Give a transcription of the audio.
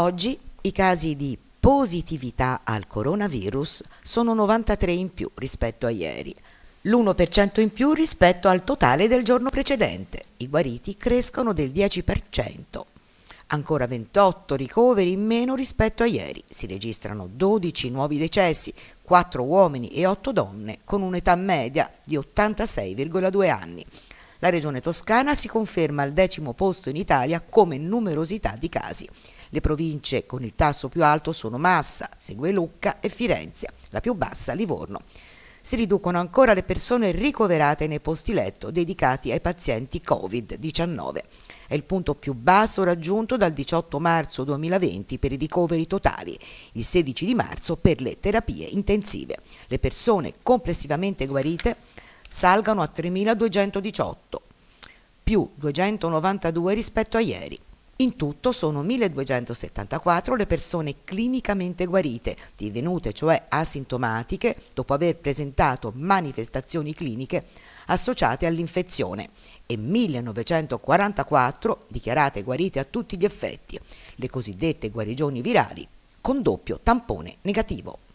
Oggi i casi di positività al coronavirus sono 93 in più rispetto a ieri, l'1% in più rispetto al totale del giorno precedente. I guariti crescono del 10%. Ancora 28 ricoveri in meno rispetto a ieri. Si registrano 12 nuovi decessi, 4 uomini e 8 donne, con un'età media di 86,2 anni. La regione toscana si conferma al decimo posto in Italia come numerosità di casi. Le province con il tasso più alto sono Massa, segue Lucca e Firenze, la più bassa Livorno. Si riducono ancora le persone ricoverate nei posti letto dedicati ai pazienti Covid-19. È il punto più basso raggiunto dal 18 marzo 2020 per i ricoveri totali, il 16 di marzo per le terapie intensive. Le persone complessivamente guarite salgano a 3.218, più 292 rispetto a ieri. In tutto sono 1274 le persone clinicamente guarite, divenute cioè asintomatiche dopo aver presentato manifestazioni cliniche associate all'infezione e 1944 dichiarate guarite a tutti gli effetti, le cosiddette guarigioni virali, con doppio tampone negativo.